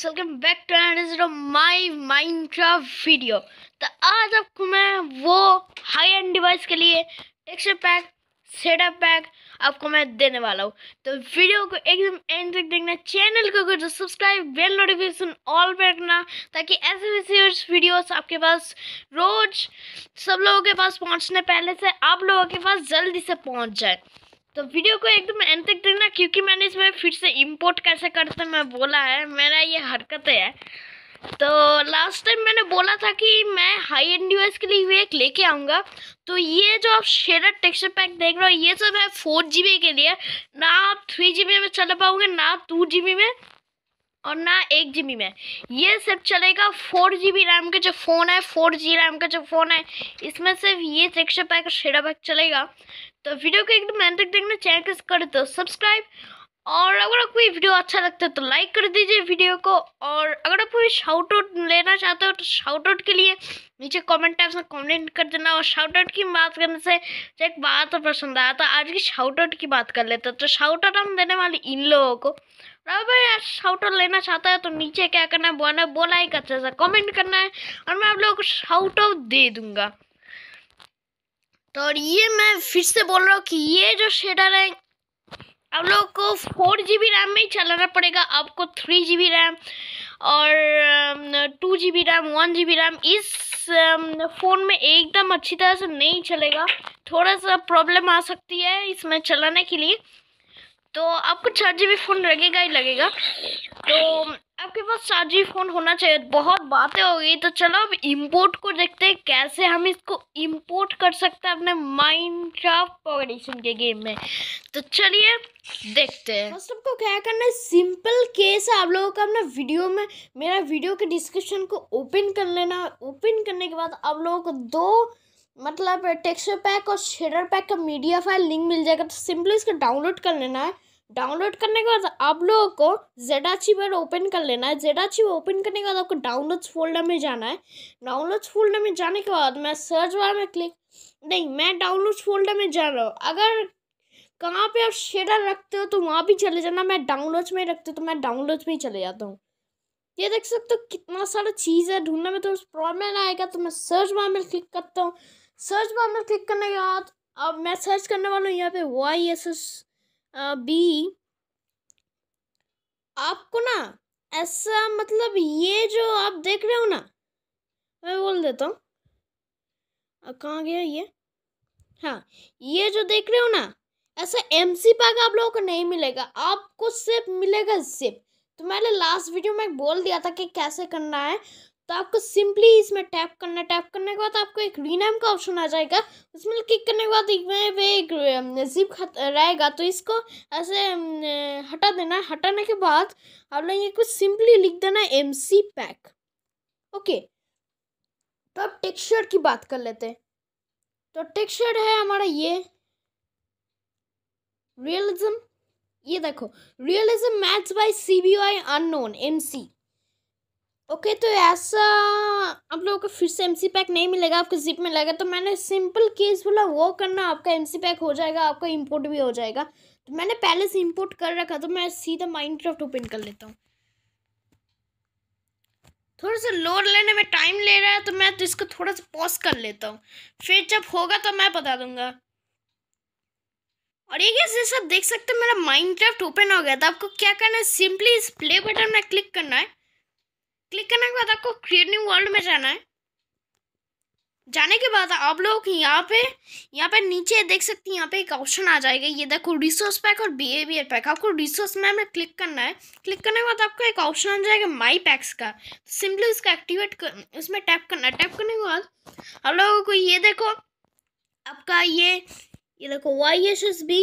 guys welcome back to and my Minecraft video तो आज आपको मैं वो हाई एंड डिवाइस के लिए टेक्सचर पैक सेटअप पैक आपको मैं देने वाला हूँ तो वीडियो को एकदम एंड तक देखना चैनल को जो सब्सक्राइब बेल नोटिफिकेशन ऑल पे रखना ताकि ऐसे वैसे वीडियोस आपके पास रोज सब लोगों के पास पहुँचने पहले से आप लोगों के पास जल्दी से पहुँच जाए तो वीडियो को एकदम एंड तक देखना क्योंकि मैंने इसमें फिर से इंपोर्ट कैसे करते मैं बोला है मेरा ये हरकत है तो लास्ट टाइम मैंने बोला था कि मैं हाई एंड यूएस के लिए भी एक लेके आऊँगा तो ये जो आप शेडर टेक्सचर पैक देख रहे हो ये सब है फोर जी के लिए ना आप थ्री जी में चला पाओगे ना टू जी में और ना एक जी में ये सिर्फ चलेगा फोर जी बी रैम का जो फ़ोन है फोर जी रैम का जो फ़ोन है इसमें सिर्फ ये त्रिक्शा पैक शेरा पैक चलेगा तो वीडियो को एकदम मैंने तक देखना चैनल कर दो सब्सक्राइब और अगर आपको ये वीडियो अच्छा लगता है तो लाइक कर दीजिए वीडियो को और अगर आप कोई शाउट आउट लेना चाहते हो तो शाउट आउट के लिए नीचे कमेंट टैक्स में कमेंट कर देना और शाउट आउट की बात करने से एक बात पसंद आया था आज की शाउट आउट की बात कर लेते तो शाउट आउट हम देने वाले इन लोगों को और अगर शाउट आउट लेना चाहता है तो नीचे क्या करना है बोलना बोला एक अच्छा सा कॉमेंट करना है और मैं आप लोगों को शाउट आउट दे दूँगा तो और ये मैं फिर से बोल रहा हूँ कि ये जो शेडर है आप लोगों को फोर जी बी रैम में ही चलाना पड़ेगा आपको थ्री जी बी रैम और two G B RAM one G B RAM इस फ़ोन um, में एकदम अच्छी तरह से नहीं चलेगा थोड़ा सा प्रॉब्लम आ सकती है इसमें चलाने के लिए तो आपको चार जी बी फ़ोन लगेगा ही लगेगा तो आपके पास चार फ़ोन होना चाहिए बहुत बातें हो गई तो चलो अब इम्पोर्ट को देखते हैं कैसे हम इसको इम्पोर्ट कर सकते हैं अपने माइंड पॉगरेशन के गेम में तो चलिए देखते हैं फर्स्ट सबको क्या करना है सिंपल केस है आप लोगों का अपना वीडियो में मेरा वीडियो के डिस्क्रिप्शन को ओपन कर लेना ओपन करने के बाद आप लोगों को दो मतलब टेक्सचर पैक और शेडर पैक का मीडिया फाइल लिंक मिल जाएगा तो सिंपली इसको डाउनलोड कर लेना है डाउनलोड करने के बाद आप लोगों को जेड अचीवर ओपन कर लेना है जेड अचीवर ओपन करने के बाद आपको डाउनलोड्स फोल्डर में जाना है डाउनलोड्स फोल्डर में जाने के बाद मैं सर्च बार में क्लिक नहीं मैं डाउनलोड्स फोल्डर में जा रहा हूँ अगर कहाँ पे आप शेडर रखते हो तो वहाँ भी चले जाना मैं डाउनलोड्स में रखते हूँ तो मैं डाउनलोड्स में ही चले जाता हूँ ये देख सकते हो कितना सारा चीज़ है ढूंढने में तो प्रॉब्लम आएगा तो मैं सर्च बार में क्लिक करता हूँ सर्च बार में क्लिक करने के बाद अब मैं सर्च करने वाला हूँ यहाँ पे वाई एस एस बी आपको ना ऐसा मतलब ये जो आप देख रहे हो ना मैं बोल देता हूँ कहाँ गया ये हाँ ये जो देख रहे हो ना ऐसा एम सी पैक आप लोगों को नहीं मिलेगा आपको सिर्फ मिलेगा सिर्फ तो मैंने लास्ट वीडियो में बोल दिया था कि कैसे करना है तो आपको सिंपली इसमें टैप करना टैप करने के बाद आपको एक रीनेम का ऑप्शन आ जाएगा उसमें क्लिक करने के बाद वे एक जिप रहेगा तो इसको ऐसे हटा देना हटाने के बाद आप लोग ये कुछ सिंपली लिख देना एम सी पैक ओके तो अब टेक्सचर की बात कर लेते हैं तो टेक्सचर है हमारा ये रियलिज्म ये देखो realism maths by C B I unknown M C okay तो ऐसा आप लोगों को फिर से एम सी पैक नहीं मिलेगा आपको जिप में लगा तो मैंने सिंपल केस बोला वो करना आपका एम सी पैक हो जाएगा आपका इम्पोर्ट भी हो जाएगा तो मैंने पहले से इम्पोर्ट कर रखा तो मैं सीधा माइंड क्राफ्ट ओपन कर लेता हूँ थोड़ा सा लोड लेने में टाइम ले रहा है तो मैं तो इसको थोड़ा सा पॉज कर लेता हूँ फिर जब होगा तो मैं बता दूंगा और ये जैसा देख सकते हैं मेरा माइनक्राफ्ट ओपन हो गया था आपको क्या करना है सिंपली इस प्ले बटन में क्लिक करना है क्लिक करने के बाद आपको क्रिएट न्यू वर्ल्ड में जाना है जाने के बाद आप लोग यहाँ पे यहाँ पे नीचे देख सकते हैं यहाँ पे एक ऑप्शन आ जाएगा ये देखो रिसोर्स पैक और बिहेवियर पैक आपको रिसोर्स में हमें क्लिक करना है क्लिक करने के बाद आपको एक ऑप्शन आ जाएगा माई पैक्स का सिंपली उसका एक्टिवेट कर उसमें टैप करना है टैप करने के बाद आप लोगों को ये देखो आपका ये ये देखो वाई एस एस बी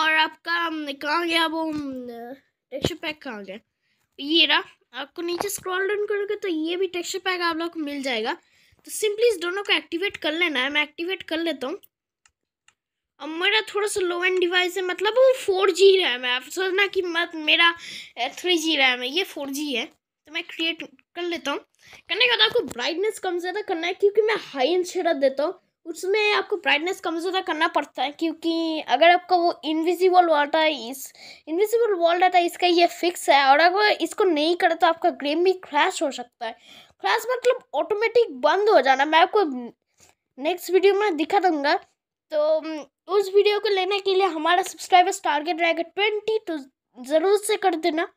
और आपका कहाँ गया वो टेक्सचर पैक कहाँ गया ये रहा आपको नीचे स्क्रॉल डाउन करोगे तो ये भी टेक्सचर पैक आप लोग को मिल जाएगा तो सिंपली इस दोनों को एक्टिवेट कर लेना है मैं एक्टिवेट कर लेता हूँ अब मेरा थोड़ा सा लो एंड डिवाइस है मतलब वो फोर जी रैम है आप सोचना कि मत मेरा थ्री जी रैम है ये फोर जी है तो मैं क्रिएट कर लेता हूँ करने के बाद आपको ब्राइटनेस कम ज़्यादा करना है क्योंकि मैं हाई एंड शेडर देता हूँ उसमें आपको ब्राइटनेस कम ज़्यादा करना पड़ता है क्योंकि अगर आपका वो इनविजिबल वॉल है इस इनविजिबल वॉल है तो इसका ये फिक्स है और अगर इसको नहीं करे तो आपका ग्रेम भी क्रैश हो सकता है क्रैश मतलब ऑटोमेटिक बंद हो जाना मैं आपको नेक्स्ट वीडियो में दिखा दूँगा तो उस वीडियो को लेने के लिए हमारा सब्सक्राइबर्स टारगेट रहेगा ट्वेंटी तो ज़रूर से कर देना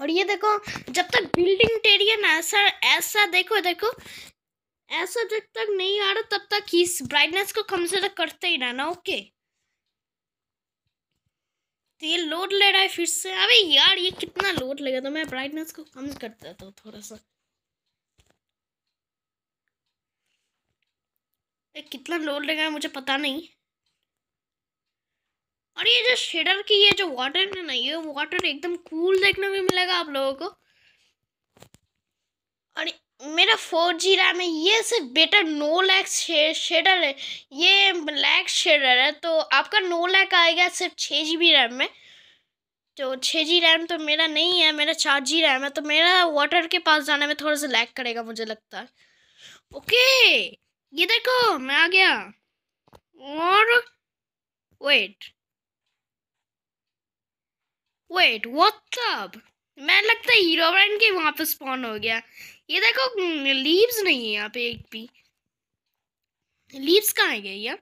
और ये देखो जब तक बिल्डिंग टेरियन ऐसा ऐसा देखो देखो ऐसा जब तक नहीं आ रहा तब तक इस ब्राइटनेस को कम से कम करते ही रहना ओके तो ये लोड ले रहा है फिर से अबे यार ये कितना लोड लगा तो मैं ब्राइटनेस को कम कर देता हूँ थोड़ा सा ये कितना लोड है मुझे पता नहीं और ये जो शेडर की ये जो वाटर है ना ये वाटर एकदम कूल देखने में मिलेगा आप लोगों को मेरा फोर जी रैम है ये सिर्फ बेटर नो लैक शेडर है ये लैक शेडर है तो आपका नो लैक आएगा सिर्फ छः जी बी रैम में तो छः जी रैम तो मेरा नहीं है मेरा चार जी रैम है तो मेरा वाटर के पास जाने में थोड़ा सा लैक करेगा मुझे लगता है ओके ये देखो मैं आ गया और वेट वेट व्हाट्सअप मैं लगता है हीरो ब्रांड के वहां पे स्पॉन हो गया ये देखो लीव्स हम्म, नहीं है यहाँ पे एक भी लीव्स कहाँ है गई यार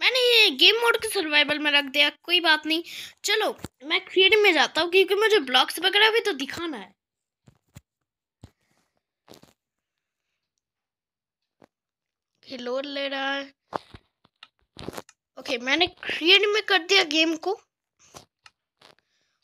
मैंने ये गेम मोड के सर्वाइवल में रख दिया कोई बात नहीं चलो मैं क्रिएटिव में जाता हूँ क्योंकि मुझे ब्लॉक्स वगैरह भी तो दिखाना है लोड ले रहा है ओके मैंने क्रिएट में कर दिया गेम को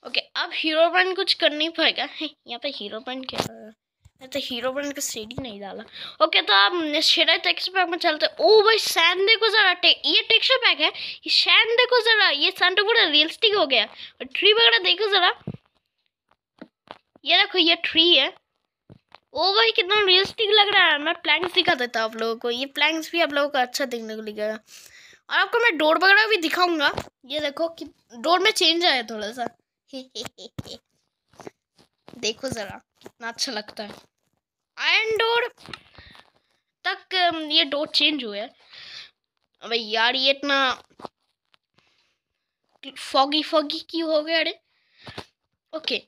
ओके अब हीरो ब्रांड कुछ कर नहीं पाएगा यहाँ पे हीरो ब्रांड क्या कर रहा है मैं तो हीरो ब्रांड का सीडी नहीं डाला ओके तो आप शेरा टेक्सचर पैक में चलते ओ भाई सैन देखो ज़रा टे, ये टेक्सचर पैक है ये सैन देखो ज़रा ये सैन तो पूरा रियलिस्टिक हो गया और ट्री वगैरह देखो ज़रा ये देखो ये ट्री है ओ भाई कितना रियलिस्टिक लग रहा है मैं प्लैंक्स दिखा देता हूँ आप लोगों को ये प्लैंक्स भी आप लोगों को अच्छा देखने को दिखेगा और आपको मैं डोर वगैरह भी दिखाऊंगा ये देखो कि डोर में चेंज आया थोड़ा सा देखो ज़रा कितना अच्छा लगता है आयरन डोर तक ये डोर चेंज हुआ है अबे यार ये इतना फॉगी फॉगी क्यों हो गया अरे ओके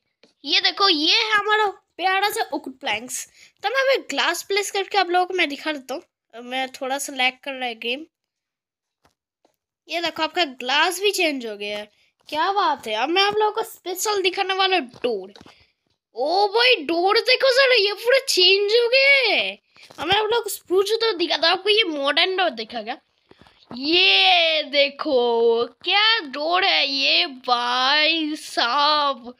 ये देखो ये है हमारा प्यारा सा उकुट प्लैंक्स तो मैं अभी ग्लास प्लेस करके आप लोगों को मैं दिखा देता हूँ मैं थोड़ा सा लैग कर रहा है गेम ये देखो आपका ग्लास भी चेंज हो गया है क्या बात है अब मैं आप लोगों को स्पेशल दिखाने वाला डोर ओ भाई डोर देखो सर ये पूरा चेंज हो गए अब मैं आप लोग को स्प्रूच तो दिखा था आपको ये मॉडर्न डोर देखा गया ये देखो क्या डोर है ये भाई साहब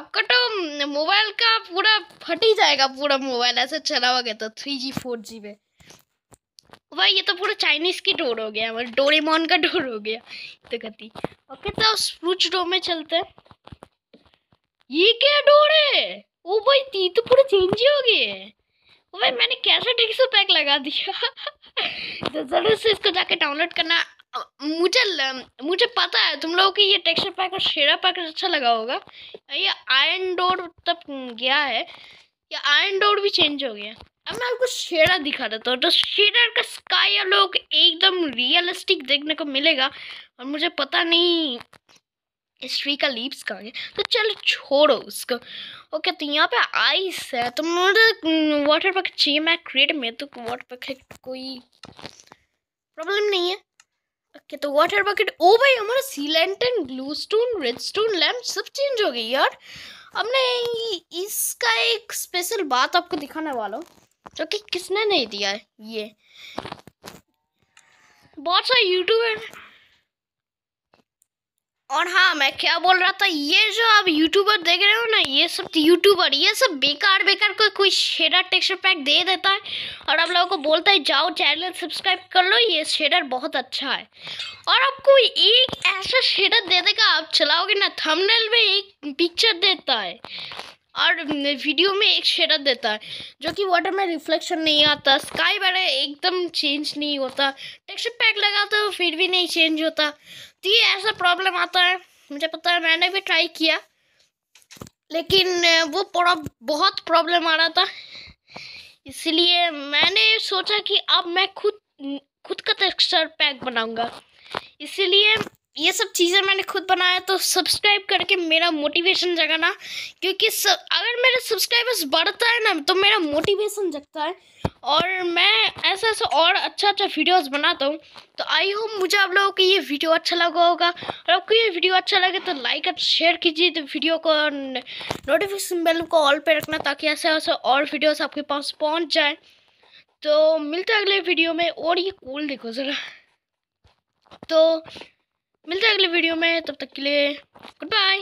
आपका तो मोबाइल का पूरा फट ही जाएगा पूरा मोबाइल ऐसे चला हुआ गया था थ्री जी फोर जी में भाई ये तो पूरा चाइनीज की डोर हो गया हमारे मतलब डोरेमोन का डोर हो गया तो गति ओके तो स्प्रूच डोर में चलते हैं ये क्या डोर है ओ भाई ती तो पूरा चेंज ही हो गई है ओ भाई मैंने कैसे ठीक से पैक लगा दिया तो ज़रूर से इसको जाके डाउनलोड करना मुझे मुझे पता है तुम लोगों की ये टेक्सचर पैक और शेरा पैक अच्छा लगा होगा ये आयरन डोर तब गया है या आयरन डोर भी चेंज हो गया अब मैं आपको शेरा दिखा देता हूँ तो, तो शेरा का स्काई लोग एकदम रियलिस्टिक देखने को मिलेगा और मुझे पता नहीं इस ट्री का लीप्स कहाँ है तो चलो छोड़ो उसको ओके तो यहाँ पे आइस है तो मुझे वाटर पक चाहिए मैं क्रिएट में तो वाटर पक कोई प्रॉब्लम नहीं है ओके तो वाटर बकेट ओ भाई हमारा sea lantern glowstone redstone lamp सब चेंज हो गई यार अब मैं इसका एक स्पेशल बात आपको दिखाने वाला हूँ तो कि किसने नहीं दिया है ये बहुत सारे यूट्यूबर और हाँ मैं क्या बोल रहा था ये जो आप यूट्यूबर देख रहे हो ना ये सब यूट्यूबर तो ये सब बेकार बेकार कोई कोई शेडर टेक्सचर पैक दे देता है और आप लोगों को बोलता है जाओ चैनल सब्सक्राइब कर लो ये शेडर बहुत अच्छा है और आपको एक ऐसा शेडर दे देगा आप चलाओगे ना थंबनेल में एक पिक्चर देता है और वीडियो में एक शेडर देता है जो कि वाटर में रिफ्लेक्शन नहीं आता स्काई बारे एकदम चेंज नहीं होता टेक्सचर पैक लगाते तो फिर भी नहीं चेंज होता तो ये ऐसा प्रॉब्लम आता है मुझे पता है मैंने भी ट्राई किया लेकिन वो थोड़ा बहुत प्रॉब्लम आ रहा था इसलिए मैंने सोचा कि अब मैं खुद खुद का टेक्सचर पैक बनाऊँगा इसीलिए ये सब चीज़ें मैंने खुद बनाया तो सब्सक्राइब करके मेरा मोटिवेशन जगाना क्योंकि सब, अगर मेरा सब्सक्राइबर्स बढ़ता है ना तो मेरा मोटिवेशन जगता है और मैं ऐसे ऐसे और अच्छा अच्छा वीडियोस बनाता हूँ तो आई होप मुझे आप लोगों को ये वीडियो अच्छा लगा होगा और आपको ये वीडियो अच्छा लगे तो लाइक और शेयर कीजिए तो वीडियो को नोटिफिकेशन बेल को ऑल पर रखना ताकि ऐसे ऐसे और वीडियोज़ आपके पास पहुँच जाए तो मिलते अगले वीडियो में और ये कूल देखो ज़रा तो मिलते हैं अगले वीडियो में तब तक के लिए गुड बाय